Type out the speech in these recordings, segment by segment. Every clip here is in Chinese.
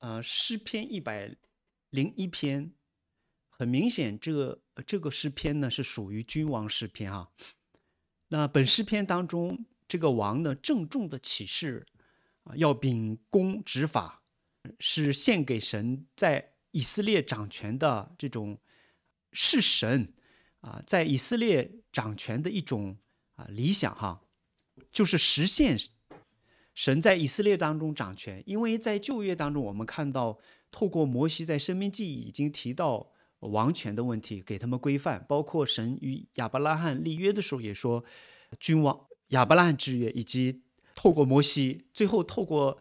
呃，诗篇一百零一篇，很明显，这个这个诗篇呢是属于君王诗篇哈。那本诗篇当中，这个王呢郑重的起誓，啊，要秉公执法，是献给神在以色列掌权的这种是神啊，在以色列掌权的一种啊理想哈，就是实现。神在以色列当中掌权，因为在旧约当中，我们看到透过摩西在《生命记》已经提到王权的问题，给他们规范，包括神与亚伯拉罕立约的时候也说，君王亚伯拉罕之约，以及透过摩西最后透过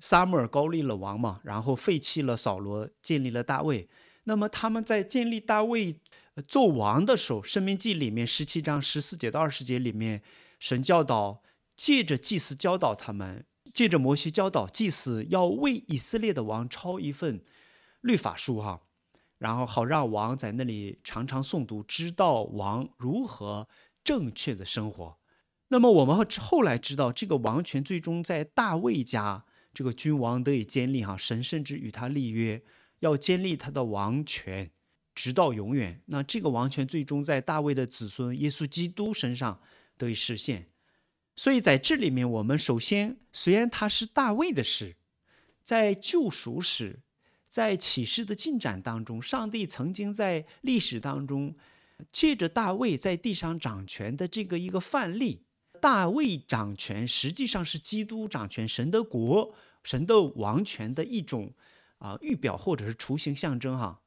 撒母尔高立了王嘛，然后废弃了扫罗，建立了大卫。那么他们在建立大卫做王的时候，《生命记》里面十七章十四节到二十节里面，神教导。借着祭司教导他们，借着摩西教导祭司，要为以色列的王抄一份律法书，哈，然后好让王在那里常常诵读，知道王如何正确的生活。那么我们后来知道，这个王权最终在大卫家这个君王得以建立，哈，神甚至与他立约，要建立他的王权，直到永远。那这个王权最终在大卫的子孙耶稣基督身上得以实现。所以在这里面，我们首先虽然他是大卫的使，在救赎史、在启示的进展当中，上帝曾经在历史当中，借着大卫在地上掌权的这个一个范例，大卫掌权实际上是基督掌权、神的国、神的王权的一种啊预表或者是雏形象征哈。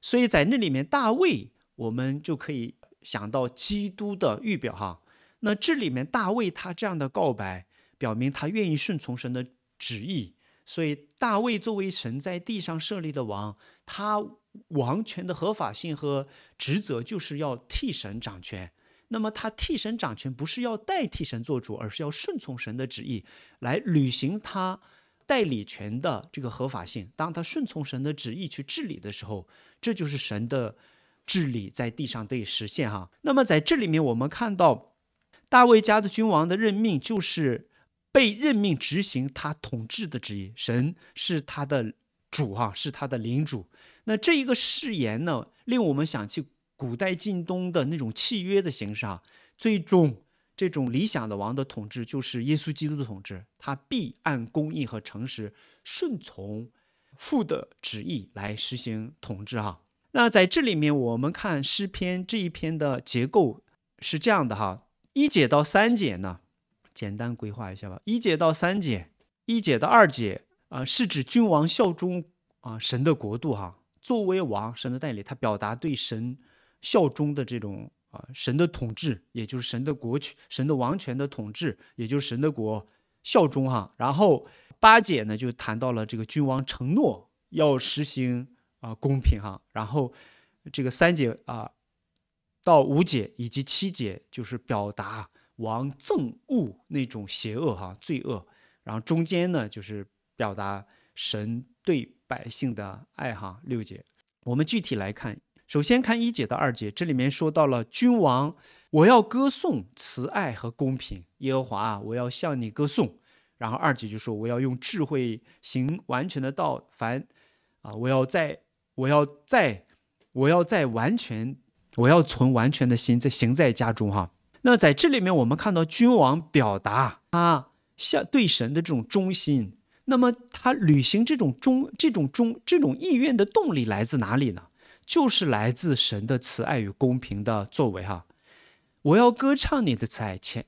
所以在那里面，大卫我们就可以想到基督的预表哈。那这里面，大卫他这样的告白，表明他愿意顺从神的旨意。所以，大卫作为神在地上设立的王，他王权的合法性和职责就是要替神掌权。那么，他替神掌权不是要代替神做主，而是要顺从神的旨意来履行他代理权的这个合法性。当他顺从神的旨意去治理的时候，这就是神的治理在地上得以实现哈。那么，在这里面，我们看到。大卫家的君王的任命就是被任命执行他统治的旨意，神是他的主啊，是他的领主。那这一个誓言呢，令我们想起古代近东的那种契约的形式啊。最终，这种理想的王的统治就是耶稣基督的统治，他必按公义和诚实，顺从父的旨意来实行统治哈。那在这里面，我们看诗篇这一篇的结构是这样的哈。一姐到三姐呢，简单规划一下吧。一姐到三姐，一姐到二姐啊，是指君王效忠啊神的国度哈，作为王神的代理，他表达对神效忠的这种啊神的统治，也就是神的国权、神的王权的统治，也就是神的国效忠哈。然后八姐呢，就谈到了这个君王承诺要实行啊公平哈。然后这个三姐啊。到五节以及七节，就是表达王憎恶那种邪恶哈罪恶，然后中间呢就是表达神对百姓的爱哈六节。我们具体来看，首先看一节到二节，这里面说到了君王，我要歌颂慈爱和公平，耶和华啊，我要向你歌颂。然后二节就说我要用智慧行完全的道，凡啊，我要在，我要在，我要在完全。我要存完全的心在行在家中哈。那在这里面，我们看到君王表达他向对神的这种忠心。那么他履行这种忠、这种忠、这种意愿的动力来自哪里呢？就是来自神的慈爱与公平的作为哈。我要歌唱你的慈爱，前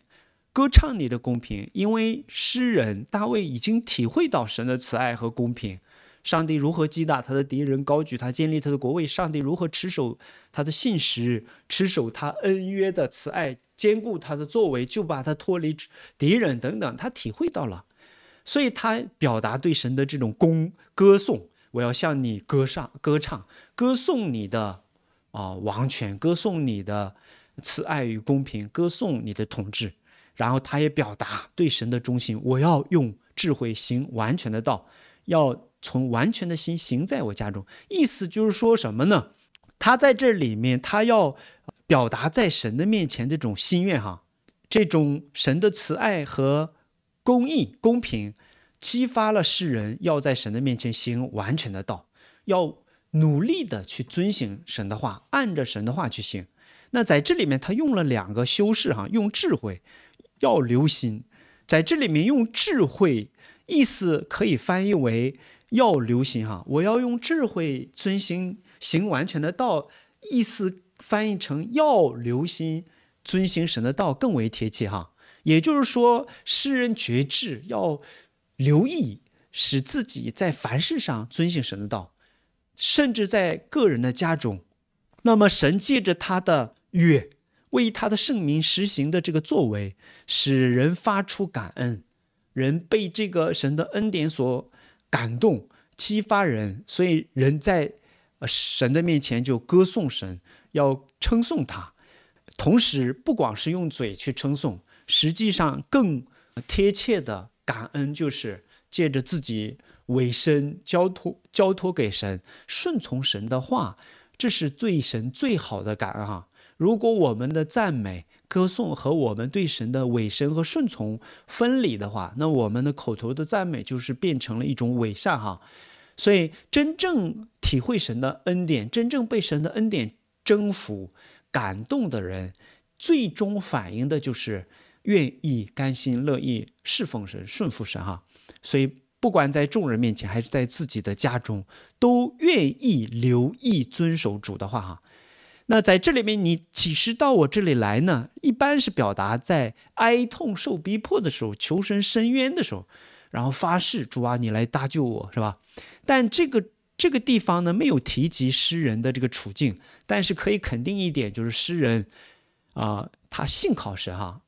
歌唱你的公平，因为诗人大卫已经体会到神的慈爱和公平。上帝如何击打他的敌人，高举他建立他的国位？上帝如何持守他的信实，持守他恩约的慈爱，兼顾他的作为，就把他脱离敌人等等，他体会到了，所以他表达对神的这种功歌颂。我要向你歌上歌唱，歌颂你的啊王权，歌颂你的慈爱与公平，歌颂你的统治。然后他也表达对神的忠心，我要用智慧行完全的道，要。从完全的心行在我家中，意思就是说什么呢？他在这里面，他要表达在神的面前这种心愿哈，这种神的慈爱和公义、公平，激发了世人要在神的面前行完全的道，要努力的去遵行神的话，按着神的话去行。那在这里面，他用了两个修饰哈，用智慧，要留心。在这里面用智慧，意思可以翻译为。要留心哈，我要用智慧遵行行完全的道，意思翻译成要留心遵行神的道更为贴切哈。也就是说，诗人觉智要留意，使自己在凡事上遵行神的道，甚至在个人的家中。那么，神借着他的约，为他的圣名实行的这个作为，使人发出感恩，人被这个神的恩典所。感动、激发人，所以人在，呃，神的面前就歌颂神，要称颂他。同时，不光是用嘴去称颂，实际上更贴切的感恩就是借着自己委身交托、交托给神，顺从神的话，这是最神、最好的感恩哈。如果我们的赞美，歌颂和我们对神的伪神和顺从分离的话，那我们的口头的赞美就是变成了一种伪善哈。所以，真正体会神的恩典，真正被神的恩典征服、感动的人，最终反映的就是愿意、甘心、乐意侍奉神、顺服神哈。所以，不管在众人面前还是在自己的家中，都愿意留意遵守主的话哈。那在这里面，你其实到我这里来呢，一般是表达在哀痛、受逼迫的时候，求神伸冤的时候，然后发誓：主啊，你来搭救我，是吧？但这个这个地方呢，没有提及诗人的这个处境，但是可以肯定一点，就是诗人啊，他信靠神哈，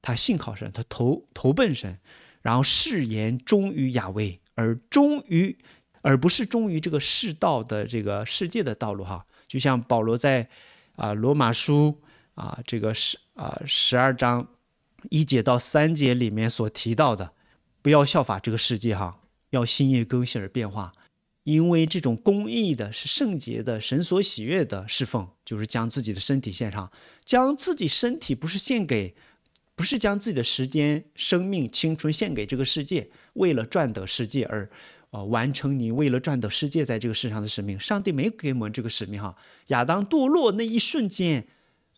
他信靠神，他投投奔神，然后誓言忠于雅威，而忠于，而不是忠于这个世道的这个世界的道路哈。就像保罗在，啊，罗马书啊，这个十啊十二章一节到三节里面所提到的，不要效法这个世界哈，要心意更新而变化，因为这种公益的是圣洁的，神所喜悦的侍奉，就是将自己的身体献上，将自己身体不是献给，不是将自己的时间、生命、青春献给这个世界，为了赚得世界而。哦，完成你为了赚得世界在这个世上的使命。上帝没给我们这个使命哈。亚当堕落那一瞬间，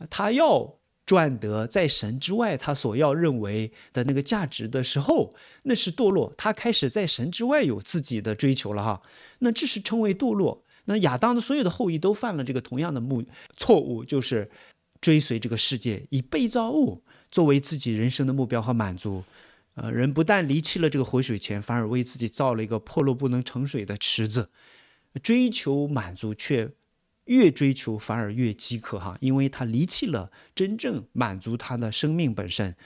他要赚得在神之外他所要认为的那个价值的时候，那是堕落。他开始在神之外有自己的追求了哈。那这是称为堕落。那亚当的所有的后裔都犯了这个同样的目错误，就是追随这个世界，以被造物作为自己人生的目标和满足。呃，人不但离弃了这个活水泉，反而为自己造了一个破落不能盛水的池子，追求满足，却越追求反而越饥渴哈，因为他离弃了真正满足他的生命本身。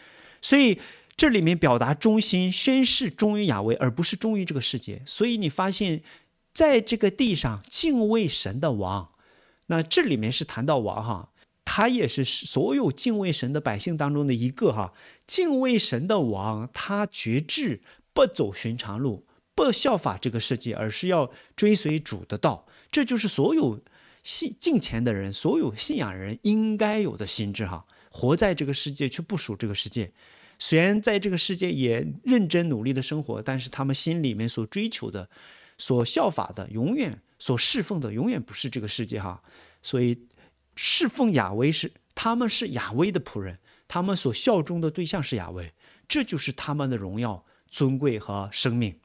所以这里面表达忠心，宣誓忠于雅威，而不是忠于这个世界。所以你发现，在这个地上敬畏神的王，那这里面是谈到王哈。他也是所有敬畏神的百姓当中的一个哈，敬畏神的王，他绝志不走寻常路，不效法这个世界，而是要追随主的道。这就是所有信敬虔的人，所有信仰人应该有的心智哈。活在这个世界却不属这个世界，虽然在这个世界也认真努力的生活，但是他们心里面所追求的、所效法的、永远所侍奉的，永远不是这个世界哈。所以。侍奉亚威是，他们是亚威的仆人，他们所效忠的对象是亚威，这就是他们的荣耀、尊贵和生命。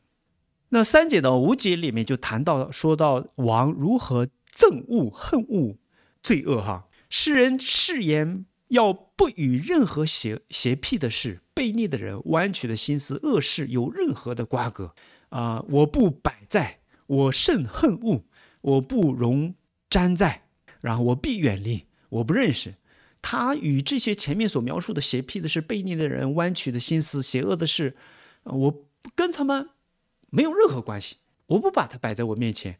那三解到五解里面就谈到，说到王如何憎恶、恨恶罪恶。哈，世人誓言要不与任何邪邪僻的事、悖逆的人、弯曲的心思、恶事有任何的瓜葛啊！我不摆在，我甚恨恶，我不容沾在。然后我必远离，我不认识他与这些前面所描述的邪僻的是悖逆的人，弯曲的心思，邪恶的事，我跟他们没有任何关系，我不把它摆在我面前，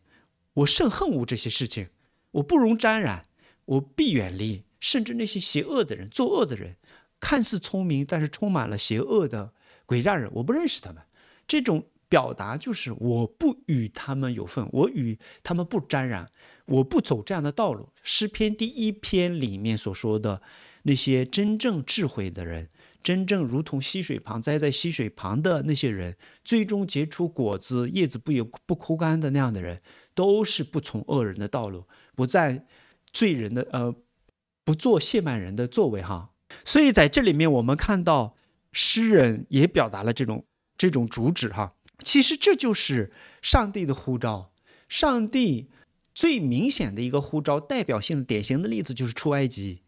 我甚恨恶这些事情，我不容沾染，我必远离，甚至那些邪恶的人，作恶的人，看似聪明，但是充满了邪恶的诡诈人，我不认识他们。这种表达就是我不与他们有份，我与他们不沾染。我不走这样的道路。诗篇第一篇里面所说的那些真正智慧的人，真正如同溪水旁栽在溪水旁的那些人，最终结出果子、叶子不有不枯干的那样的人，都是不从恶人的道路，不在罪人的呃，不做亵慢人的作为哈。所以在这里面，我们看到诗人也表达了这种这种主旨哈。其实这就是上帝的呼召，上帝。最明显的一个呼召，代表性的、典型的例子就是出埃及。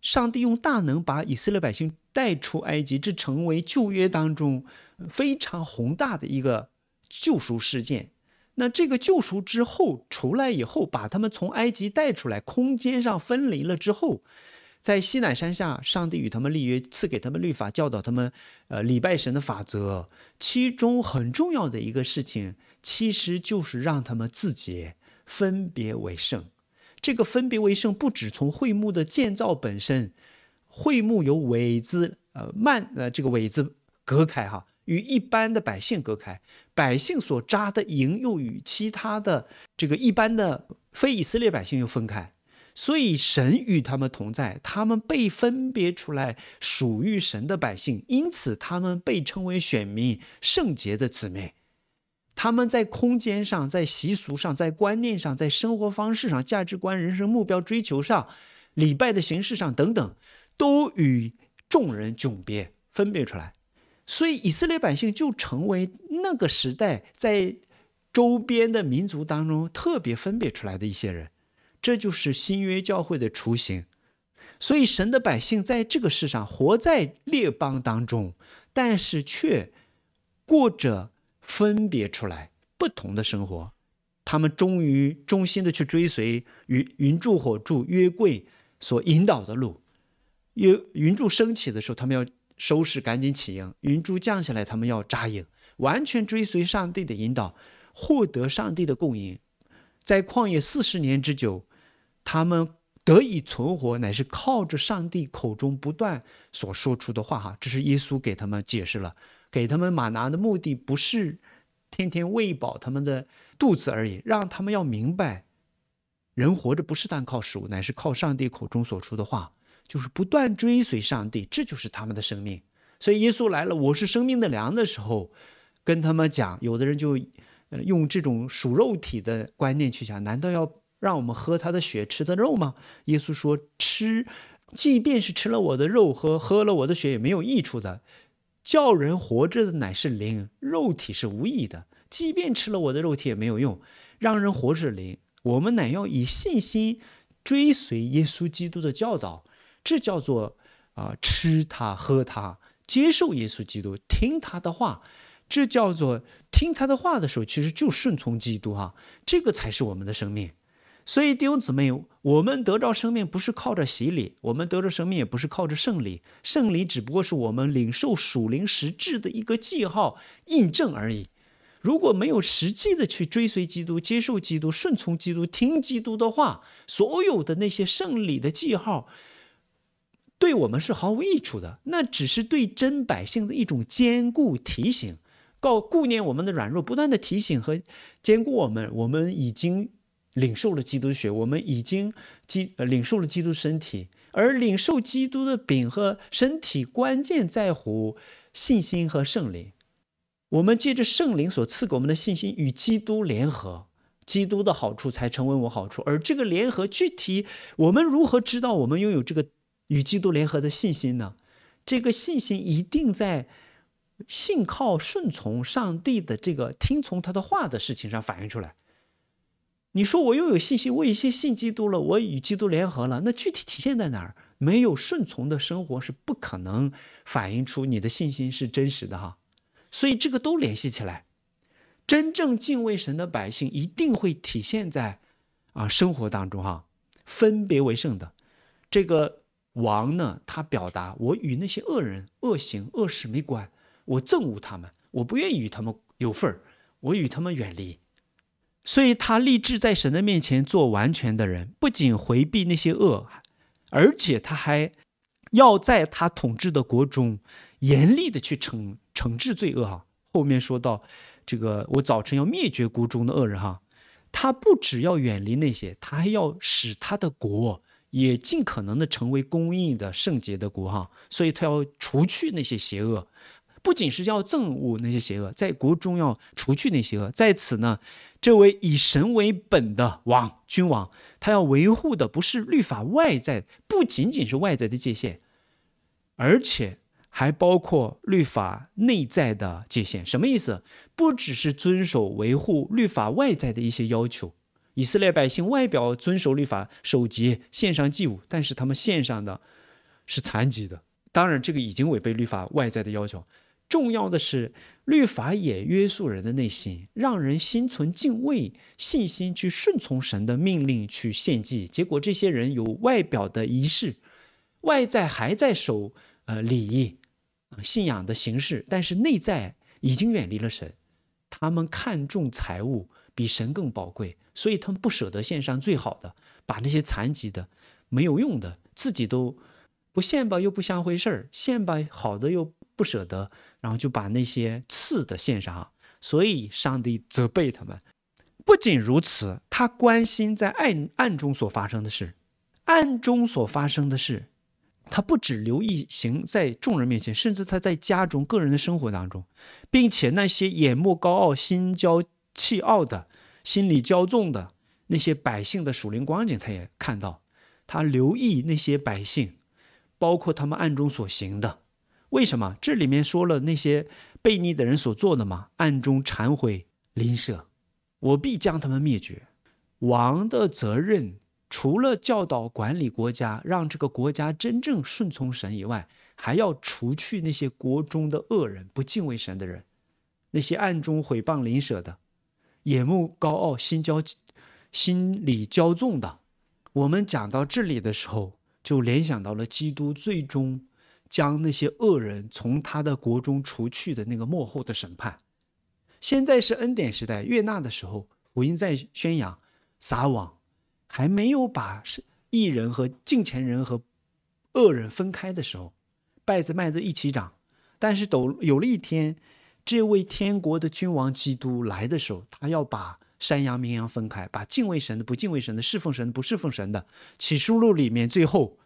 上帝用大能把以色列百姓带出埃及，这成为旧约当中非常宏大的一个救赎事件。那这个救赎之后出来以后，把他们从埃及带出来，空间上分离了之后，在西乃山下，上帝与他们立约，赐给他们律法，教导他们呃礼拜神的法则。其中很重要的一个事情，其实就是让他们自己。分别为圣，这个分别为圣，不只从会幕的建造本身，会幕有苇子，呃，幔，呃，这个苇子隔开哈，与一般的百姓隔开，百姓所扎的营又与其他的这个一般的非以色列百姓又分开，所以神与他们同在，他们被分别出来，属于神的百姓，因此他们被称为选民，圣洁的姊妹。他们在空间上、在习俗上、在观念上、在生活方式上、价值观、人生目标追求上、礼拜的形式上等等，都与众人迥别，分别出来。所以以色列百姓就成为那个时代在周边的民族当中特别分别出来的一些人。这就是新约教会的雏形。所以神的百姓在这个世上活在列邦当中，但是却过着。分别出来不同的生活，他们忠于忠心的去追随云云柱、火柱、约柜所引导的路。有云柱升起的时候，他们要收拾，赶紧起营；云柱降下来，他们要扎营，完全追随上帝的引导，获得上帝的供应。在旷野四十年之久，他们得以存活，乃是靠着上帝口中不断所说出的话。哈，这是耶稣给他们解释了。给他们马拿的目的不是天天喂饱他们的肚子而已，让他们要明白，人活着不是单靠食物，乃是靠上帝口中所出的话，就是不断追随上帝，这就是他们的生命。所以耶稣来了，我是生命的粮的时候，跟他们讲，有的人就用这种属肉体的观念去想，难道要让我们喝他的血，吃他的肉吗？耶稣说，吃，即便是吃了我的肉，喝喝了我的血也没有益处的。叫人活着的乃是灵，肉体是无益的。即便吃了我的肉体也没有用。让人活是灵，我们乃要以信心追随耶稣基督的教导。这叫做啊，吃他喝他，接受耶稣基督，听他的话。这叫做听他的话的时候，其实就顺从基督哈。这个才是我们的生命。所以弟兄姊妹，我们得着生命不是靠着洗礼，我们得着生命也不是靠着圣礼，圣礼只不过是我们领受属灵实质的一个记号印证而已。如果没有实际的去追随基督、接受基督、顺从基督、听基督的话，所有的那些圣礼的记号对我们是毫无益处的。那只是对真百姓的一种坚固提醒，告顾念我们的软弱，不断的提醒和坚固我们。我们已经。领受了基督血，我们已经基领受了基督身体，而领受基督的饼和身体，关键在乎信心和圣灵。我们借着圣灵所赐给我们的信心，与基督联合，基督的好处才成为我好处。而这个联合，具体我们如何知道我们拥有这个与基督联合的信心呢？这个信心一定在信靠顺从上帝的这个听从他的话的事情上反映出来。你说我又有信心，我有些信基督了，我与基督联合了。那具体体现在哪儿？没有顺从的生活是不可能反映出你的信心是真实的哈。所以这个都联系起来，真正敬畏神的百姓一定会体现在啊生活当中哈。分别为圣的这个王呢，他表达我与那些恶人、恶行、恶事没关，我憎恶他们，我不愿意与他们有份儿，我与他们远离。所以他立志在神的面前做完全的人，不仅回避那些恶，而且他还要在他统治的国中严厉地去惩惩治罪恶哈。后面说到这个，我早晨要灭绝国中的恶人哈。他不只要远离那些，他还要使他的国也尽可能地成为公义的、圣洁的国哈。所以他要除去那些邪恶。不仅是要憎恶那些邪恶，在国中要除去那些恶。在此呢，这位以神为本的王君王，他要维护的不是律法外在，不仅仅是外在的界限，而且还包括律法内在的界限。什么意思？不只是遵守维护律法外在的一些要求，以色列百姓外表遵守律法，守节献上祭物，但是他们献上的，是残疾的。当然，这个已经违背律法外在的要求。重要的是，律法也约束人的内心，让人心存敬畏、信心，去顺从神的命令，去献祭。结果，这些人有外表的仪式，外在还在守呃礼仪、信仰的形式，但是内在已经远离了神。他们看重财物比神更宝贵，所以他们不舍得献上最好的，把那些残疾的、没有用的，自己都不献吧，又不相回事儿；献吧，好的又不舍得。然后就把那些刺的献上，所以上帝责备他们。不仅如此，他关心在暗暗中所发生的事，暗中所发生的事，他不止留意行在众人面前，甚至他在家中个人的生活当中，并且那些眼目高傲、心骄气傲的、心理骄纵的那些百姓的属灵光景，他也看到，他留意那些百姓，包括他们暗中所行的。为什么这里面说了那些悖逆的人所做的吗？暗中忏悔林舍，我必将他们灭绝。王的责任除了教导管理国家，让这个国家真正顺从神以外，还要除去那些国中的恶人、不敬畏神的人，那些暗中毁谤林舍的、眼目高傲、心骄、心理骄纵的。我们讲到这里的时候，就联想到了基督最终。将那些恶人从他的国中除去的那个幕后的审判，现在是恩典时代，悦纳的时候，福音在宣扬撒网，还没有把是艺人和敬虔人和恶人分开的时候，拜子麦子一起长。但是都有了一天，这位天国的君王基督来的时候，他要把山羊绵羊分开，把敬畏神的不敬畏神的侍奉神的不侍奉神的。启示录里面最后。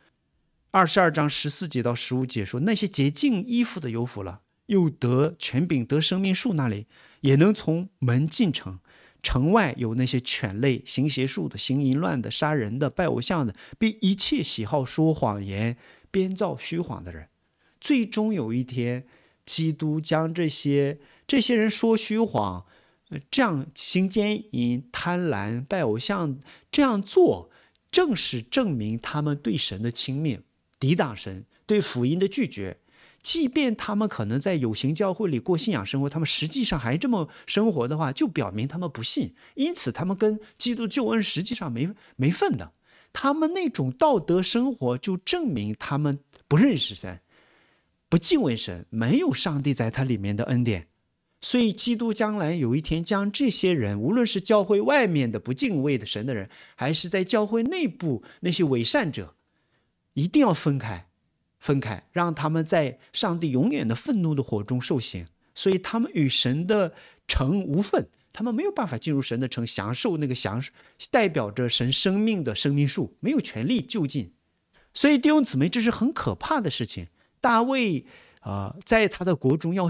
二十二章十四节到十五节说，那些洁净衣服的有福了，又得权柄得生命树那里，也能从门进城。城外有那些犬类行邪术的、行淫乱的、杀人的、拜偶像的，并一切喜好说谎言、编造虚谎的人。最终有一天，基督将这些这些人说虚谎，这样行奸淫、贪婪、拜偶像，这样做正是证明他们对神的轻蔑。抵挡神对福音的拒绝，即便他们可能在有形教会里过信仰生活，他们实际上还这么生活的话，就表明他们不信。因此，他们跟基督救恩实际上没没份的。他们那种道德生活就证明他们不认识神，不敬畏神，没有上帝在他里面的恩典。所以，基督将来有一天将这些人，无论是教会外面的不敬畏的神的人，还是在教会内部那些伪善者。一定要分开，分开，让他们在上帝永远的愤怒的火中受刑，所以他们与神的城无份，他们没有办法进入神的城，享受那个享代表着神生命的生命树，没有权利就近。所以弟兄姊妹，这是很可怕的事情。大卫啊，在他的国中要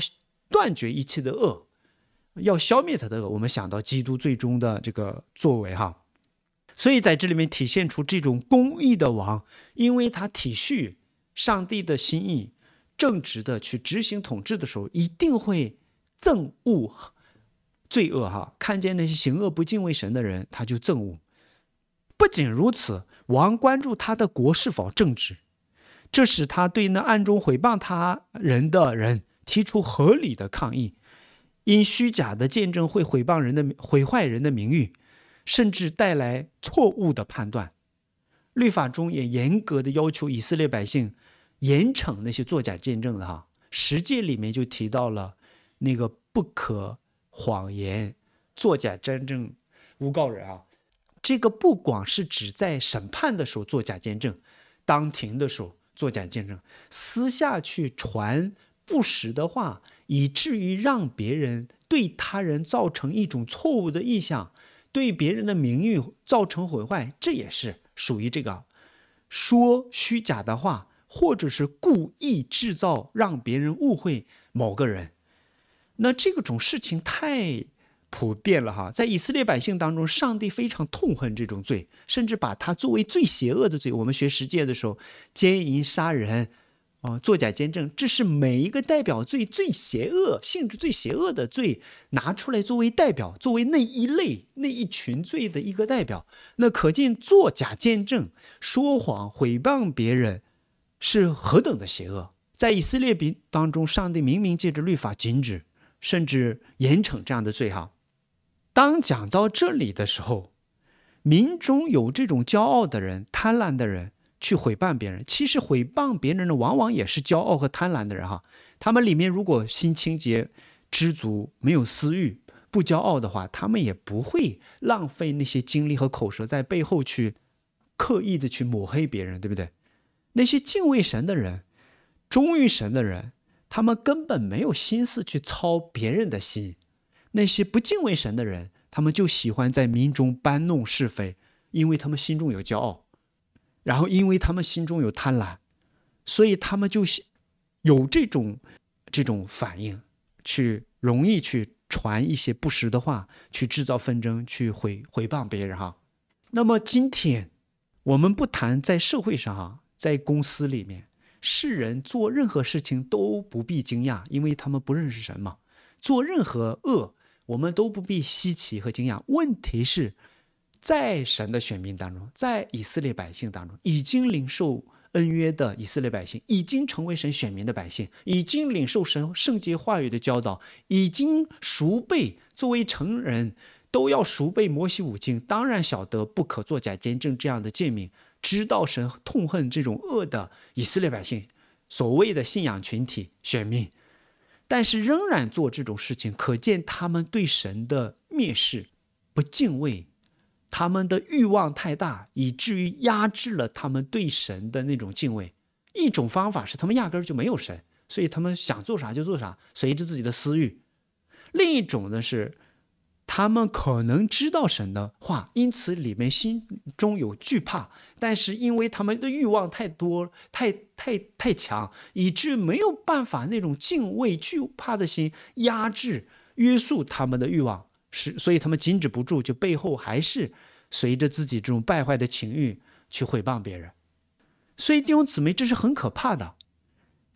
断绝一切的恶，要消灭他的恶。我们想到基督最终的这个作为，哈。所以，在这里面体现出这种公义的王，因为他体恤上帝的心意，正直的去执行统治的时候，一定会憎恶罪恶。哈，看见那些行恶不敬畏神的人，他就憎恶。不仅如此，王关注他的国是否正直，这使他对那暗中毁谤他人的人提出合理的抗议。因虚假的见证会毁谤人的、毁坏人的名誉。甚至带来错误的判断。律法中也严格的要求以色列百姓，严惩那些作假见证的哈。实际里面就提到了那个不可谎言、作假见证、诬告人啊。这个不光是指在审判的时候作假见证，当庭的时候作假见证，私下去传不实的话，以至于让别人对他人造成一种错误的印象。对别人的名誉造成毁坏，这也是属于这个说虚假的话，或者是故意制造让别人误会某个人。那这个种事情太普遍了哈，在以色列百姓当中，上帝非常痛恨这种罪，甚至把它作为最邪恶的罪。我们学十诫的时候，奸淫、杀人。呃，作假见证，这是每一个代表罪最邪恶性质、最邪恶的罪，拿出来作为代表，作为那一类那一群罪的一个代表。那可见作假见证、说谎、毁谤别人，是何等的邪恶！在以色列比当中，上帝明明借着律法禁止，甚至严惩这样的罪哈。当讲到这里的时候，民中有这种骄傲的人、贪婪的人。去毁谤别人，其实毁谤别人的往往也是骄傲和贪婪的人哈。他们里面如果心清洁、知足、没有私欲、不骄傲的话，他们也不会浪费那些精力和口舌在背后去刻意的去抹黑别人，对不对？那些敬畏神的人、忠于神的人，他们根本没有心思去操别人的心。那些不敬畏神的人，他们就喜欢在民中搬弄是非，因为他们心中有骄傲。然后，因为他们心中有贪婪，所以他们就，有这种，这种反应，去容易去传一些不实的话，去制造纷争，去回回谤别人哈。那么今天，我们不谈在社会上哈，在公司里面，世人做任何事情都不必惊讶，因为他们不认识神嘛。做任何恶，我们都不必稀奇和惊讶。问题是。在神的选民当中，在以色列百姓当中，已经领受恩约的以色列百姓，已经成为神选民的百姓，已经领受神圣洁话语的教导，已经熟背作为成人都要熟背摩西五经，当然晓得不可作假见证这样的诫命，知道神痛恨这种恶的以色列百姓，所谓的信仰群体选民，但是仍然做这种事情，可见他们对神的蔑视，不敬畏。他们的欲望太大，以至于压制了他们对神的那种敬畏。一种方法是他们压根儿就没有神，所以他们想做啥就做啥，随着自己的私欲；另一种呢是，他们可能知道神的话，因此里面心中有惧怕，但是因为他们的欲望太多，太太太强，以至于没有办法那种敬畏惧怕的心压制约束他们的欲望。是，所以他们禁止不住，就背后还是随着自己这种败坏的情欲去毁谤别人。所以弟兄姊妹，这是很可怕的。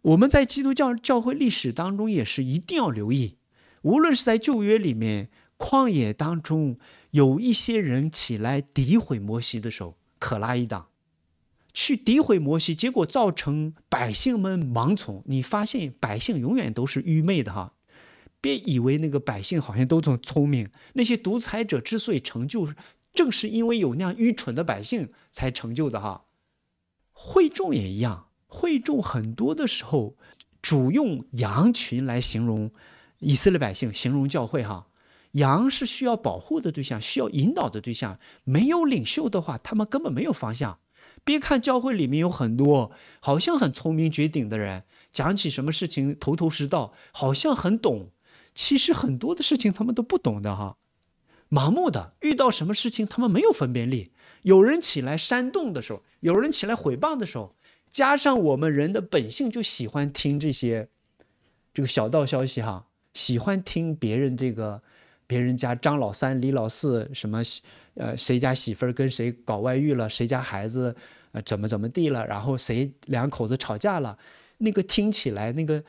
我们在基督教教会历史当中也是一定要留意，无论是在旧约里面，旷野当中有一些人起来诋毁摩西的时候，可拉一党去诋毁摩西，结果造成百姓们盲从。你发现百姓永远都是愚昧的哈。别以为那个百姓好像都这么聪明，那些独裁者之所以成就，正是因为有那样愚蠢的百姓才成就的哈。会众也一样，会众很多的时候，主用羊群来形容以色列百姓，形容教会哈。羊是需要保护的对象，需要引导的对象，没有领袖的话，他们根本没有方向。别看教会里面有很多好像很聪明绝顶的人，讲起什么事情头头是道，好像很懂。其实很多的事情他们都不懂的哈，盲目的遇到什么事情他们没有分辨力。有人起来煽动的时候，有人起来毁谤的时候，加上我们人的本性就喜欢听这些这个小道消息哈，喜欢听别人这个别人家张老三、李老四什么，呃，谁家媳妇跟谁搞外遇了，谁家孩子呃怎么怎么地了，然后谁两口子吵架了，那个听起来那个。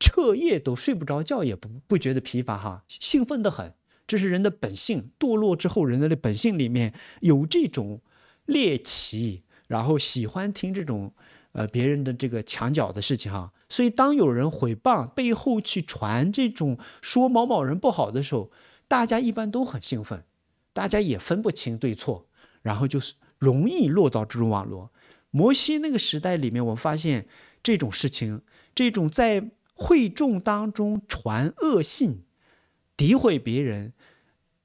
彻夜都睡不着觉，也不不觉得疲乏哈，兴奋的很。这是人的本性，堕落之后，人的本性里面有这种猎奇，然后喜欢听这种呃别人的这个墙角的事情哈。所以当有人诽谤，背后去传这种说某某人不好的时候，大家一般都很兴奋，大家也分不清对错，然后就是容易落到这种网络。摩西那个时代里面，我发现这种事情，这种在。会众当中传恶信，诋毁别人，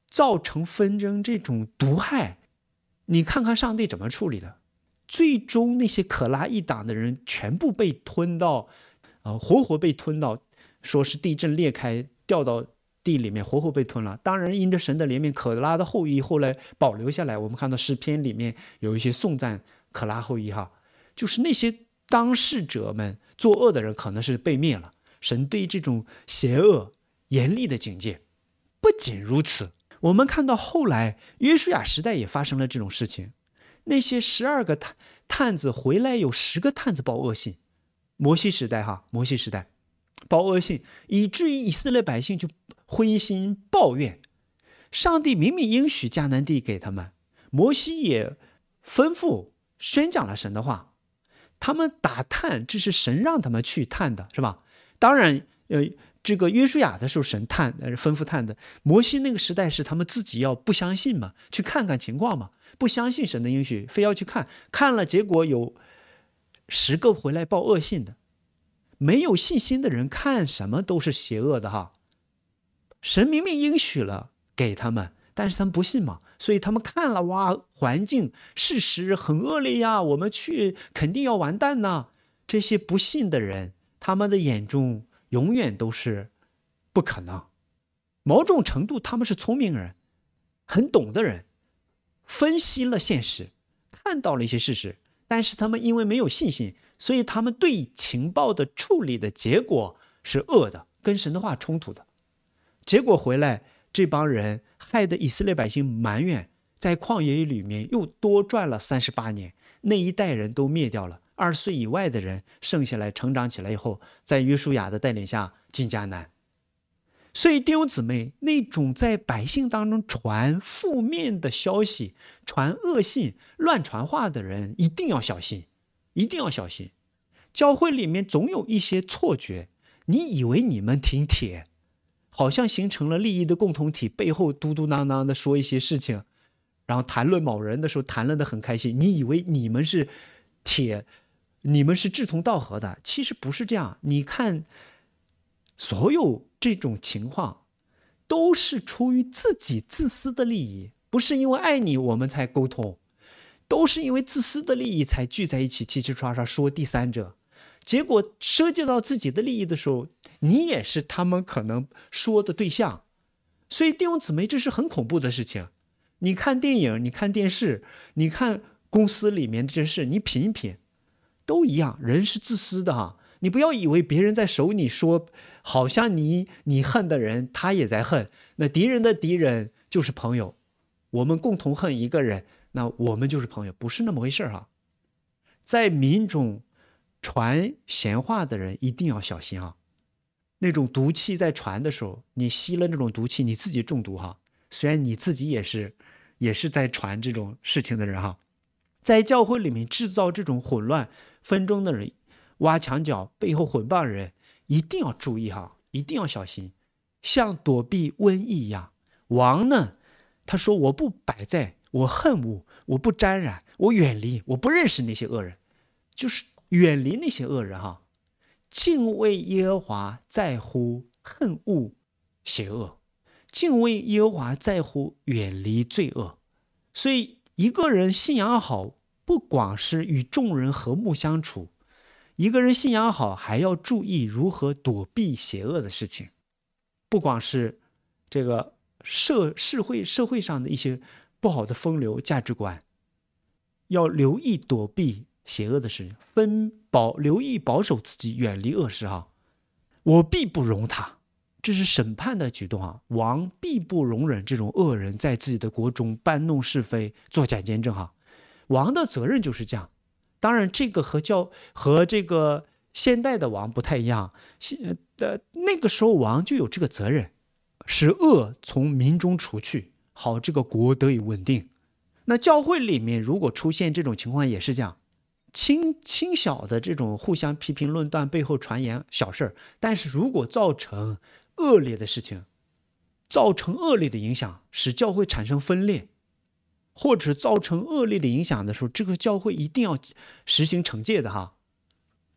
造成纷争，这种毒害，你看看上帝怎么处理的？最终那些可拉一党的人全部被吞到，呃，活活被吞到，说是地震裂开掉到地里面，活活被吞了。当然，因着神的怜悯，可拉的后裔后来保留下来。我们看到诗篇里面有一些颂赞可拉后裔哈，就是那些当事者们作恶的人，可能是被灭了。神对这种邪恶严厉的警戒。不仅如此，我们看到后来约书亚时代也发生了这种事情。那些十二个探探子回来，有十个探子报恶信。摩西时代，哈，摩西时代报恶信，以至于以色列百姓就灰心抱怨。上帝明明应许迦南地给他们，摩西也吩咐宣讲了神的话。他们打探，这是神让他们去探的，是吧？当然，呃，这个约书亚的时候神探，呃，吩咐探的。摩西那个时代是他们自己要不相信嘛，去看看情况嘛。不相信神的应许，非要去看看了，结果有十个回来报恶信的。没有信心的人看什么都是邪恶的哈。神明明应许了给他们，但是他们不信嘛，所以他们看了哇，环境事实很恶劣呀，我们去肯定要完蛋呐。这些不信的人。他们的眼中永远都是不可能。某种程度，他们是聪明人，很懂的人，分析了现实，看到了一些事实。但是他们因为没有信心，所以他们对情报的处理的结果是恶的，跟神的话冲突的。结果回来，这帮人害得以色列百姓埋怨，在旷野里面又多转了三十八年，那一代人都灭掉了。二十岁以外的人剩下来成长起来以后，在约书亚的带领下进迦南。所以弟兄姊妹，那种在百姓当中传负面的消息、传恶信、乱传话的人，一定要小心，一定要小心。教会里面总有一些错觉，你以为你们挺铁，好像形成了利益的共同体，背后嘟嘟囔囔的说一些事情，然后谈论某人的时候谈论的很开心，你以为你们是铁。你们是志同道合的，其实不是这样。你看，所有这种情况，都是出于自己自私的利益，不是因为爱你我们才沟通，都是因为自私的利益才聚在一起，七七刷刷说第三者，结果涉及到自己的利益的时候，你也是他们可能说的对象。所以，弟兄姊妹这是很恐怖的事情。你看电影，你看电视，你看公司里面的这些事，你品一品。都一样，人是自私的哈。你不要以为别人在手里说，好像你你恨的人，他也在恨。那敌人的敌人就是朋友，我们共同恨一个人，那我们就是朋友，不是那么回事哈。在民众传闲话的人一定要小心啊，那种毒气在传的时候，你吸了那种毒气，你自己中毒哈。虽然你自己也是，也是在传这种事情的人哈，在教会里面制造这种混乱。分钟的人挖墙脚、背后混棒的人，一定要注意哈，一定要小心，像躲避瘟疫一样。王呢，他说我不摆在，我恨恶，我不沾染，我远离，我不认识那些恶人，就是远离那些恶人哈。敬畏耶和华在乎恨恶邪恶，敬畏耶和华在乎远离罪恶。所以一个人信仰好。不光是与众人和睦相处，一个人信仰好，还要注意如何躲避邪恶的事情。不光是这个社社会社会上的一些不好的风流价值观，要留意躲避邪恶的事情，分保留意保守自己，远离恶事哈。我必不容他，这是审判的举动啊！王必不容忍这种恶人在自己的国中搬弄是非、作假见证哈。王的责任就是这样，当然这个和教和这个现代的王不太一样，现呃那个时候王就有这个责任，使恶从民中除去，好这个国得以稳定。那教会里面如果出现这种情况，也是这样，轻轻小的这种互相批评论断背后传言小事儿，但是如果造成恶劣的事情，造成恶劣的影响，使教会产生分裂。或者造成恶劣的影响的时候，这个教会一定要实行惩戒的哈。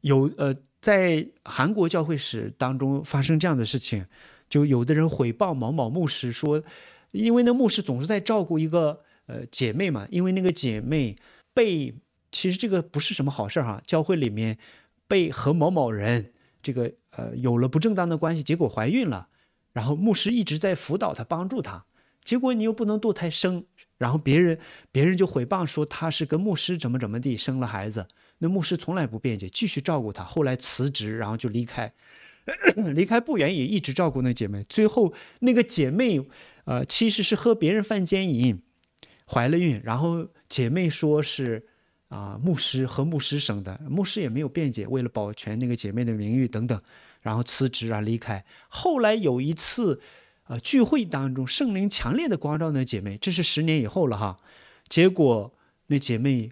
有呃，在韩国教会史当中发生这样的事情，就有的人毁谤某某牧师说，因为那牧师总是在照顾一个呃姐妹嘛，因为那个姐妹被其实这个不是什么好事哈。教会里面被和某某人这个呃有了不正当的关系，结果怀孕了，然后牧师一直在辅导她帮助她，结果你又不能堕胎生。然后别人别人就毁谤说他是跟牧师怎么怎么地生了孩子，那牧师从来不辩解，继续照顾他。后来辞职，然后就离开，离开不远也一直照顾那姐妹。最后那个姐妹，呃，其实是和别人犯奸淫，怀了孕。然后姐妹说是啊，牧师和牧师生的，牧师也没有辩解，为了保全那个姐妹的名誉等等，然后辞职啊离开。后来有一次。呃，聚会当中，圣灵强烈的光照那姐妹，这是十年以后了哈。结果那姐妹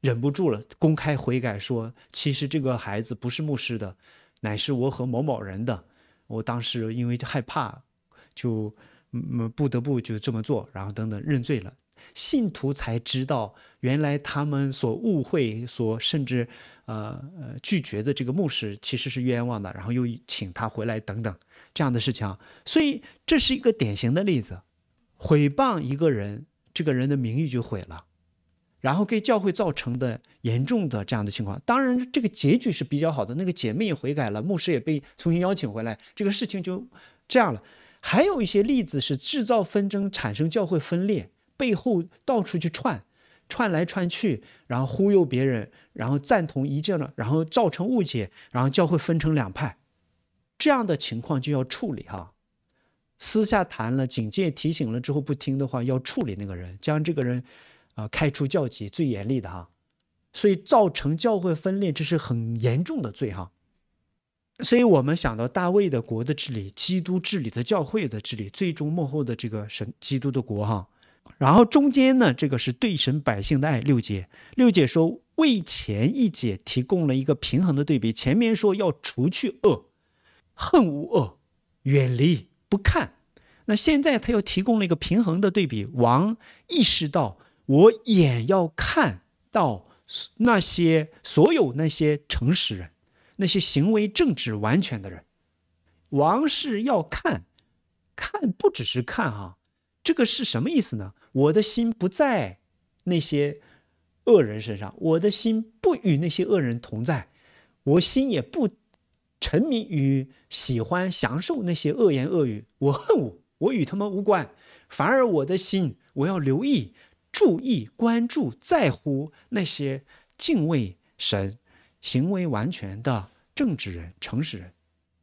忍不住了，公开悔改说：“其实这个孩子不是牧师的，乃是我和某某人的。”我当时因为害怕，就嗯不得不就这么做，然后等等认罪了。信徒才知道，原来他们所误会、所甚至呃呃拒绝的这个牧师其实是冤枉的，然后又请他回来等等这样的事情。所以这是一个典型的例子：毁谤一个人，这个人的名誉就毁了，然后给教会造成的严重的这样的情况。当然，这个结局是比较好的，那个姐妹也悔改了，牧师也被重新邀请回来，这个事情就这样了。还有一些例子是制造纷争，产生教会分裂。背后到处去串，串来串去，然后忽悠别人，然后赞同一件了，然后造成误解，然后教会分成两派，这样的情况就要处理哈。私下谈了，警戒提醒了之后不听的话，要处理那个人，将这个人，啊，开除教籍最严厉的哈。所以造成教会分裂，这是很严重的罪哈。所以我们想到大卫的国的治理，基督治理的教会的治理，最终幕后的这个神基督的国哈。然后中间呢，这个是对神百姓的爱。六姐，六姐说，为前一节提供了一个平衡的对比。前面说要除去恶，恨无恶，远离不看。那现在他又提供了一个平衡的对比。王意识到，我眼要看到那些所有那些诚实人，那些行为正直完全的人。王是要看，看不只是看哈。这个是什么意思呢？我的心不在那些恶人身上，我的心不与那些恶人同在，我心也不沉迷于喜欢享受那些恶言恶语。我恨我，我与他们无关。反而，我的心我要留意、注意、关注、在乎那些敬畏神、行为完全的正直人、诚实人。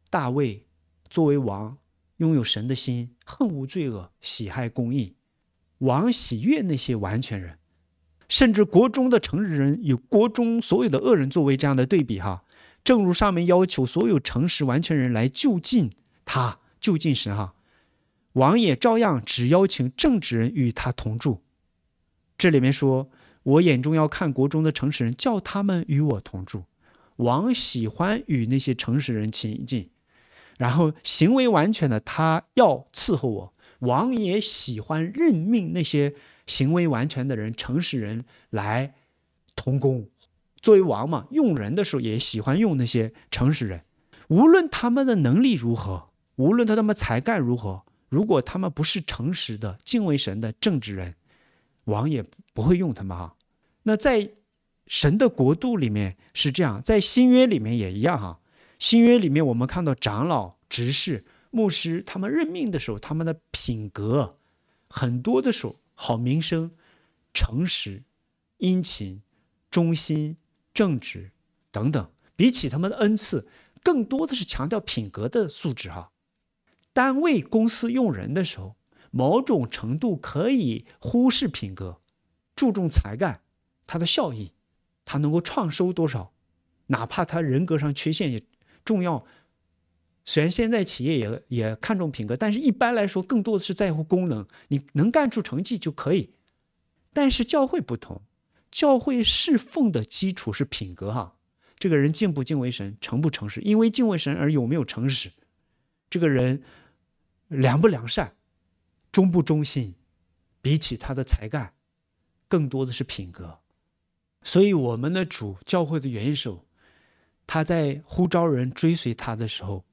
大卫作为王。拥有神的心，恨无罪恶，喜爱公义，王喜悦那些完全人，甚至国中的诚实人与国中所有的恶人作为这样的对比哈。正如上面要求所有诚实完全人来就近他，就近神哈，王也照样只邀请正直人与他同住。这里面说，我眼中要看国中的诚实人，叫他们与我同住，王喜欢与那些诚实人亲近。然后行为完全的他要伺候我，王爷喜欢任命那些行为完全的人、诚实人来同工。作为王嘛，用人的时候也喜欢用那些诚实人，无论他们的能力如何，无论他们才干如何，如果他们不是诚实的、敬畏神的正直人，王也不会用他们哈。那在神的国度里面是这样，在新约里面也一样哈。新约里面，我们看到长老、执事、牧师，他们任命的时候，他们的品格很多的时候，好名声、诚实、殷勤、忠心、正直等等，比起他们的恩赐，更多的是强调品格的素质。哈，单位公司用人的时候，某种程度可以忽视品格，注重才干，他的效益，他能够创收多少，哪怕他人格上缺陷也。重要，虽然现在企业也也看重品格，但是一般来说更多的是在乎功能，你能干出成绩就可以。但是教会不同，教会侍奉的基础是品格哈。这个人敬不敬畏神，诚不诚实，因为敬畏神而有没有诚实，这个人良不良善，忠不忠心，比起他的才干，更多的是品格。所以我们的主教会的元首。他在呼召人追随他的时候，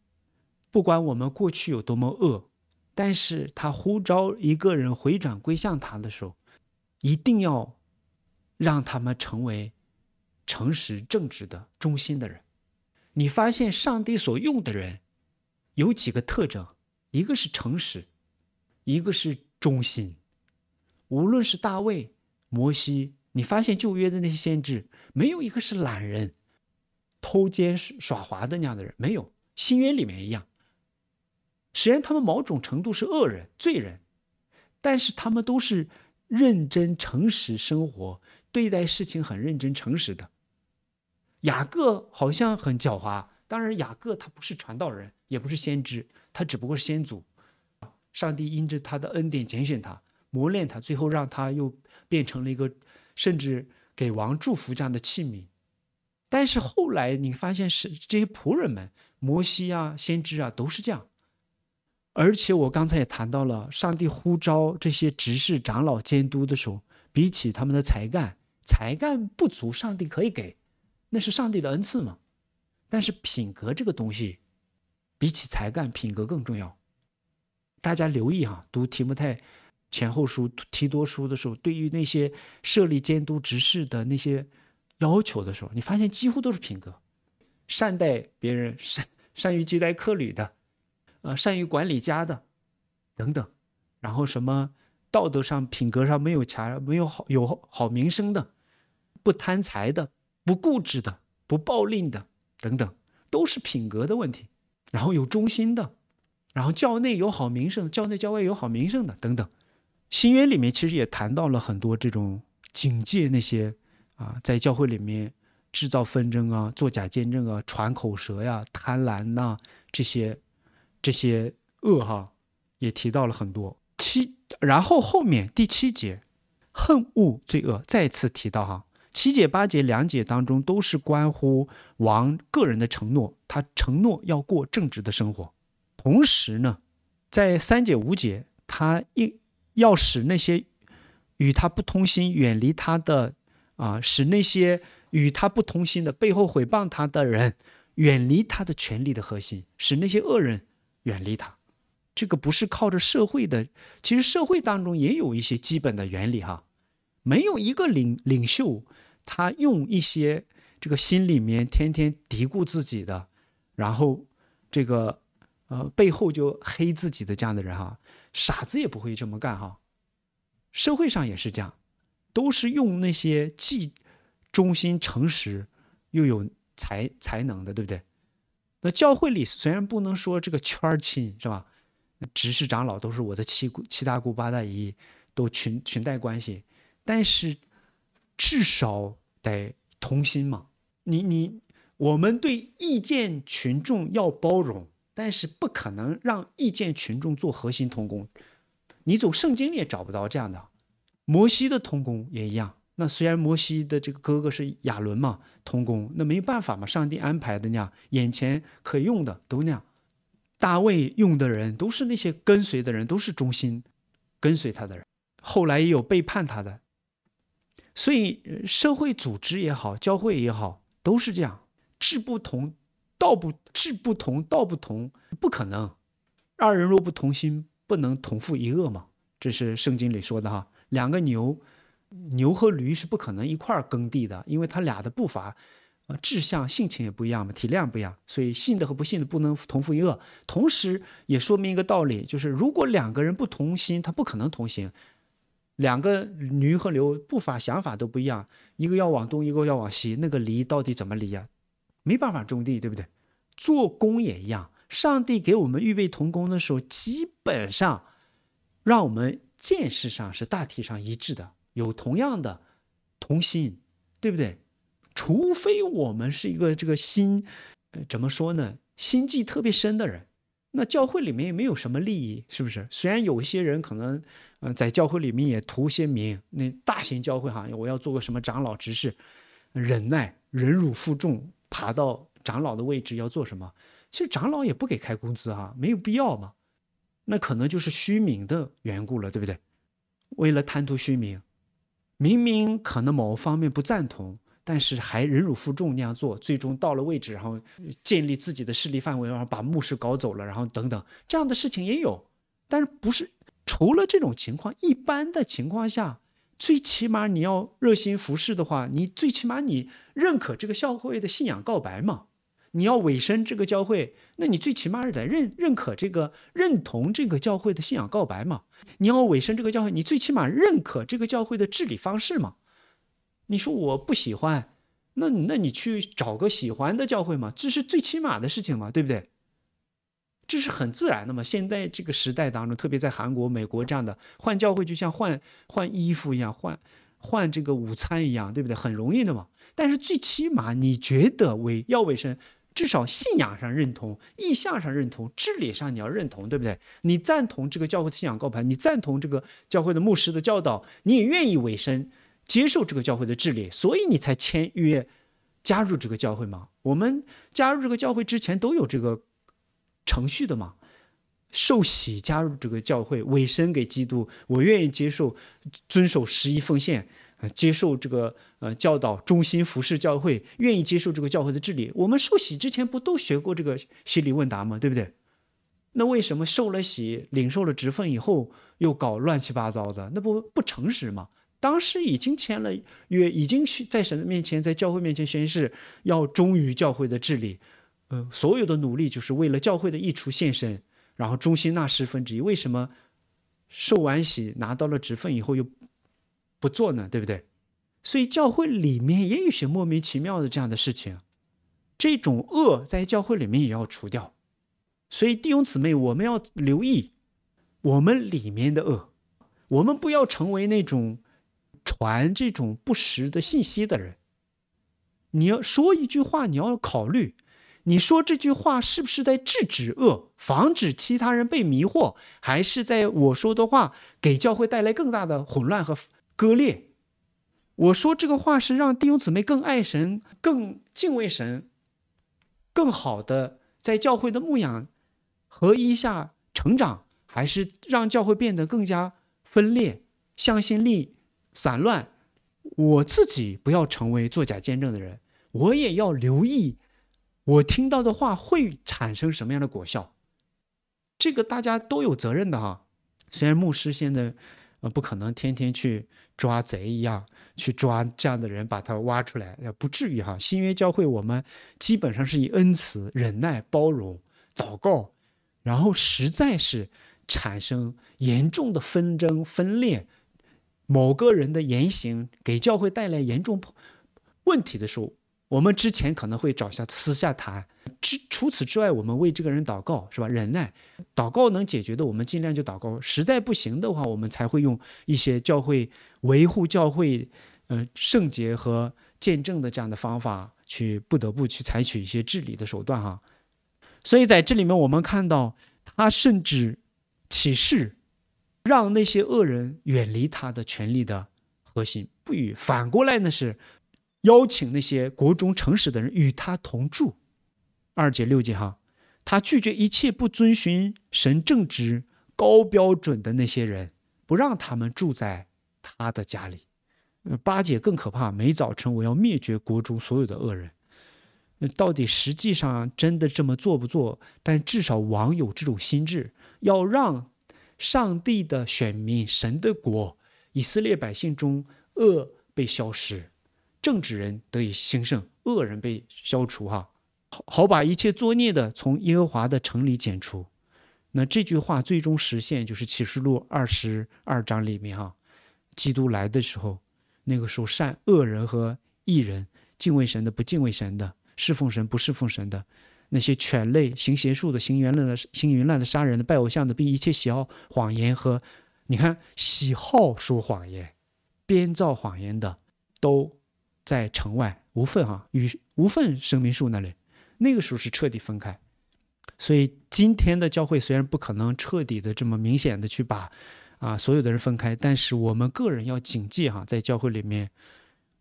不管我们过去有多么恶，但是他呼召一个人回转归向他的时候，一定要让他们成为诚实正直的忠心的人。你发现上帝所用的人有几个特征？一个是诚实，一个是忠心。无论是大卫、摩西，你发现旧约的那些先知，没有一个是懒人。偷奸耍滑的那样的人没有，《新约》里面一样。虽然他们某种程度是恶人、罪人，但是他们都是认真、诚实生活，对待事情很认真、诚实的。雅各好像很狡猾，当然，雅各他不是传道人，也不是先知，他只不过是先祖。上帝因着他的恩典拣选他，磨练他，最后让他又变成了一个，甚至给王祝福这样的器皿。但是后来你发现是这些仆人们，摩西啊、先知啊都是这样。而且我刚才也谈到了，上帝呼召这些执事、长老监督的时候，比起他们的才干，才干不足，上帝可以给，那是上帝的恩赐嘛。但是品格这个东西，比起才干，品格更重要。大家留意哈，读提摩太前后书、提多书的时候，对于那些设立监督执事的那些。要求的时候，你发现几乎都是品格，善待别人、善善于接待客旅的，呃，善于管理家的，等等。然后什么道德上、品格上没有强、没有好、有好名声的，不贪财的、不固执的、不暴力的等等，都是品格的问题。然后有忠心的，然后教内有好名声、教内教外有好名声的等等。新约里面其实也谈到了很多这种警戒那些。啊，在教会里面制造纷争啊，作假见证啊，传口舌呀，贪婪呐，这些，这些恶哈，也提到了很多。七，然后后面第七节，恨恶罪恶，再次提到哈。七节八节两节当中都是关乎王个人的承诺，他承诺要过正直的生活。同时呢，在三节五节，他应要使那些与他不通心、远离他的。啊，使那些与他不同心的背后毁谤他的人远离他的权力的核心，使那些恶人远离他。这个不是靠着社会的，其实社会当中也有一些基本的原理哈。没有一个领领袖，他用一些这个心里面天天嘀咕自己的，然后这个呃背后就黑自己的这样的人哈，傻子也不会这么干哈。社会上也是这样。都是用那些既忠心诚实又有才才能的，对不对？那教会里虽然不能说这个圈儿亲是吧？执事长老都是我的七姑七大姑、八大姨都群群带关系，但是至少得同心嘛。你你我们对意见群众要包容，但是不可能让意见群众做核心同工。你走圣经里也找不到这样的。摩西的童工也一样。那虽然摩西的这个哥哥是亚伦嘛，童工那没办法嘛，上帝安排的那样，眼前可用的都那样。大卫用的人都是那些跟随的人，都是忠心跟随他的人。后来也有背叛他的。所以社会组织也好，教会也好，都是这样，志不同，道不志不同，道不同，不可能。二人若不同心，不能同赴一恶嘛。这是圣经里说的哈。两个牛，牛和驴是不可能一块耕地的，因为它俩的步伐、呃志向、性情也不一样嘛，体量不一样，所以信的和不信的不能同父一恶。同时也说明一个道理，就是如果两个人不同心，他不可能同行。两个驴和牛步伐、想法都不一样，一个要往东，一个要往西，那个犁到底怎么犁啊？没办法种地，对不对？做工也一样，上帝给我们预备童工的时候，基本上让我们。见识上是大体上一致的，有同样的同心，对不对？除非我们是一个这个心，呃，怎么说呢？心计特别深的人，那教会里面也没有什么利益，是不是？虽然有些人可能，呃，在教会里面也图些名，那大型教会哈，我要做个什么长老执事，忍耐、忍辱负重，爬到长老的位置要做什么？其实长老也不给开工资哈，没有必要嘛。那可能就是虚名的缘故了，对不对？为了贪图虚名，明明可能某方面不赞同，但是还忍辱负重那样做，最终到了位置，然后建立自己的势力范围，然后把牧师搞走了，然后等等这样的事情也有，但是不是除了这种情况，一般的情况下，最起码你要热心服侍的话，你最起码你认可这个教会的信仰告白嘛？你要委身这个教会，那你最起码是得认认可这个、认同这个教会的信仰告白嘛？你要委身这个教会，你最起码认可这个教会的治理方式嘛？你说我不喜欢，那那你去找个喜欢的教会嘛？这是最起码的事情嘛，对不对？这是很自然的嘛。现在这个时代当中，特别在韩国、美国这样的换教会，就像换换衣服一样，换换这个午餐一样，对不对？很容易的嘛。但是最起码你觉得委要委身。至少信仰上认同，意向上认同，治理上你要认同，对不对？你赞同这个教会的信仰告白，你赞同这个教会的牧师的教导，你也愿意委身接受这个教会的治理，所以你才签约加入这个教会吗？我们加入这个教会之前都有这个程序的嘛？受洗加入这个教会，委身给基督，我愿意接受遵守十一奉献。呃，接受这个呃教导，忠心服侍教会，愿意接受这个教会的治理。我们受洗之前不都学过这个洗礼问答吗？对不对？那为什么受了洗、领受了职分以后又搞乱七八糟的？那不不诚实吗？当时已经签了约，已经去，在神的面前、在教会面前宣誓，要忠于教会的治理。呃，所有的努力就是为了教会的益处献身，然后忠心纳十分之一。为什么受完洗拿到了职分以后又？不做呢，对不对？所以教会里面也有些莫名其妙的这样的事情，这种恶在教会里面也要除掉。所以弟兄姊妹，我们要留意我们里面的恶，我们不要成为那种传这种不实的信息的人。你要说一句话，你要考虑，你说这句话是不是在制止恶，防止其他人被迷惑，还是在我说的话给教会带来更大的混乱和？割裂，我说这个话是让弟兄姊妹更爱神、更敬畏神、更好的在教会的牧养合一下成长，还是让教会变得更加分裂、向心力散乱？我自己不要成为作假见证的人，我也要留意我听到的话会产生什么样的果效。这个大家都有责任的哈。虽然牧师现在。呃，不可能天天去抓贼一样去抓这样的人，把他挖出来，要不至于哈。新约教会我们基本上是以恩慈、忍耐、包容、祷告，然后实在是产生严重的纷争、分裂，某个人的言行给教会带来严重问题的时候。我们之前可能会找下私下谈，之除此之外，我们为这个人祷告，是吧？忍耐，祷告能解决的，我们尽量就祷告；实在不行的话，我们才会用一些教会维护教会，呃，圣洁和见证的这样的方法去，不得不去采取一些治理的手段哈。所以在这里面，我们看到他甚至启示，让那些恶人远离他的权利的核心，不与。反过来呢是。邀请那些国中诚实的人与他同住，二姐六姐哈，他拒绝一切不遵循神正直高标准的那些人，不让他们住在他的家里。八姐更可怕，每早晨我要灭绝国中所有的恶人。那到底实际上真的这么做不做？但至少王有这种心智，要让上帝的选民、神的国、以色列百姓中恶被消失。正直人得以兴盛，恶人被消除。哈，好，好把一切作孽的从耶和华的城里剪除。那这句话最终实现，就是启示录二十二章里面哈，基督来的时候，那个时候善恶人和异人，敬畏神的不敬畏神的，侍奉神不侍奉神的，那些犬类行邪术的，行淫乱的，行淫乱的杀人的，拜偶像的，并一切喜好谎言和你看喜好说谎言、编造谎言的都。在城外无份啊，与无份声明树那里，那个时候是彻底分开。所以今天的教会虽然不可能彻底的这么明显的去把啊所有的人分开，但是我们个人要谨记哈，在教会里面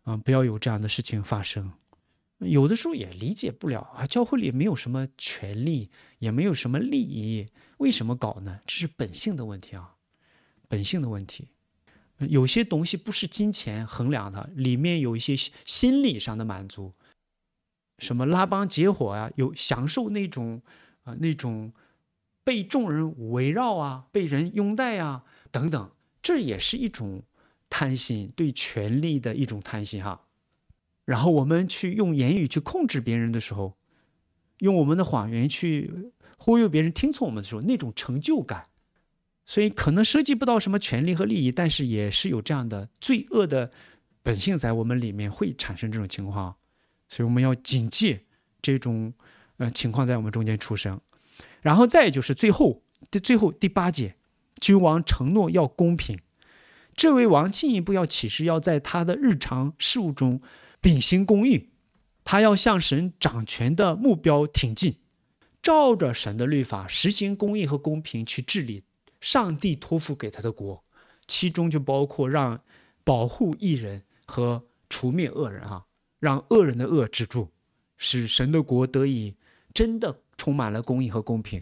啊，不要有这样的事情发生。有的时候也理解不了啊，教会里没有什么权利，也没有什么利益，为什么搞呢？这是本性的问题啊，本性的问题。有些东西不是金钱衡量的，里面有一些心理上的满足，什么拉帮结伙啊，有享受那种啊那种被众人围绕啊，被人拥戴啊等等，这也是一种贪心，对权力的一种贪心哈。然后我们去用言语去控制别人的时候，用我们的谎言去忽悠别人听从我们的时候，那种成就感。所以可能涉及不到什么权利和利益，但是也是有这样的罪恶的本性在我们里面会产生这种情况，所以我们要警戒这种呃情况在我们中间出生。然后再就是最后的最后第八节，君王承诺要公平，这位王进一步要启示要在他的日常事务中秉行公义，他要向神掌权的目标挺进，照着神的律法实行公义和公平去治理。上帝托付给他的国，其中就包括让保护异人和除灭恶人啊，让恶人的恶止住，使神的国得以真的充满了公义和公平。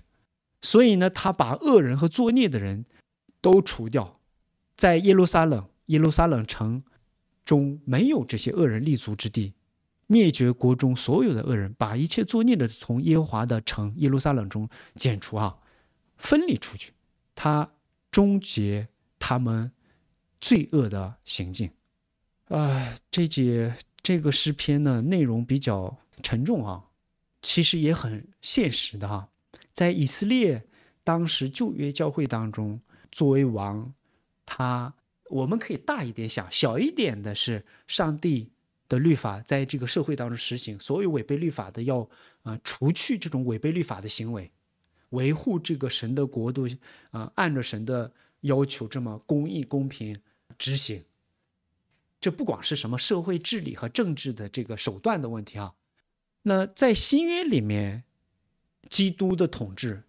所以呢，他把恶人和作孽的人都除掉，在耶路撒冷，耶路撒冷城中没有这些恶人立足之地，灭绝国中所有的恶人，把一切作孽的从耶和华的城耶路撒冷中剪除啊，分离出去。他终结他们罪恶的行径。呃，这节这个诗篇呢，内容比较沉重啊，其实也很现实的哈。在以色列当时旧约教会当中，作为王，他我们可以大一点想，小一点的是，上帝的律法在这个社会当中实行，所有违背律法的要呃，除去这种违背律法的行为。维护这个神的国度，啊，按着神的要求这么公义、公平执行，这不管是什么社会治理和政治的这个手段的问题啊。那在新约里面，基督的统治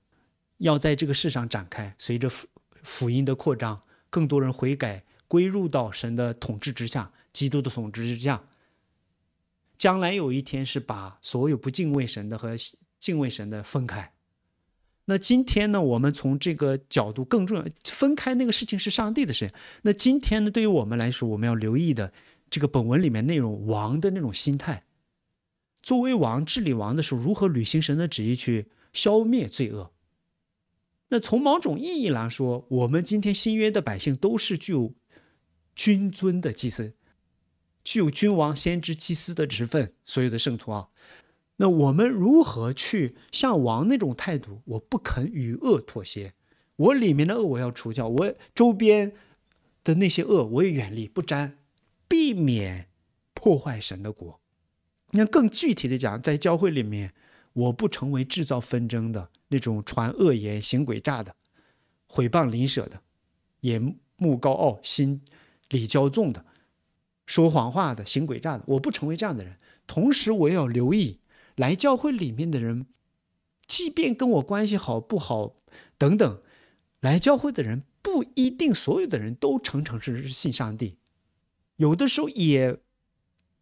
要在这个世上展开。随着辅福音的扩张，更多人悔改归入到神的统治之下，基督的统治之下，将来有一天是把所有不敬畏神的和敬畏神的分开。那今天呢？我们从这个角度更重要，分开那个事情是上帝的事情。那今天呢，对于我们来说，我们要留意的这个本文里面内容，王的那种心态，作为王治理王的时候，如何履行神的旨意去消灭罪恶。那从某种意义来说，我们今天新约的百姓都是具有君尊的祭司，具有君王先知祭司的职分，所有的圣徒啊。那我们如何去像王那种态度？我不肯与恶妥协，我里面的恶我要除掉，我周边的那些恶我也远离不沾，避免破坏神的国。你看，更具体的讲，在教会里面，我不成为制造纷争的那种传恶言、行诡诈的、毁谤邻舍的，眼目高傲、心理骄纵的、说谎话的、行诡诈的，我不成为这样的人。同时，我也要留意。来教会里面的人，即便跟我关系好不好等等，来教会的人不一定所有的人都诚诚实实信上帝，有的时候也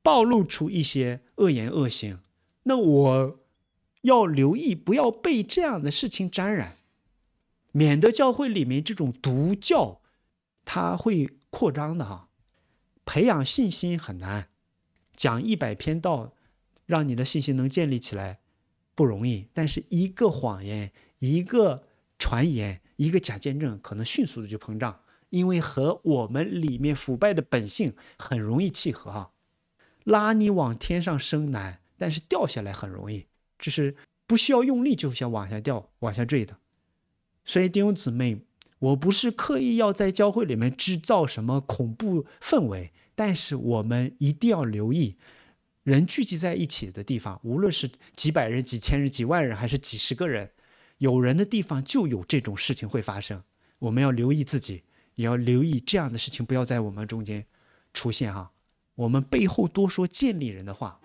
暴露出一些恶言恶行。那我要留意，不要被这样的事情沾染，免得教会里面这种毒教，它会扩张的哈。培养信心很难，讲一百篇到。让你的信心能建立起来不容易，但是一个谎言、一个传言、一个假见证，可能迅速的就膨胀，因为和我们里面腐败的本性很容易契合啊！拉你往天上升难，但是掉下来很容易，就是不需要用力就想往下掉、往下坠的。所以弟兄姊妹，我不是刻意要在教会里面制造什么恐怖氛围，但是我们一定要留意。人聚集在一起的地方，无论是几百人、几千人、几万人，还是几十个人，有人的地方就有这种事情会发生。我们要留意自己，也要留意这样的事情，不要在我们中间出现哈。我们背后多说建立人的话。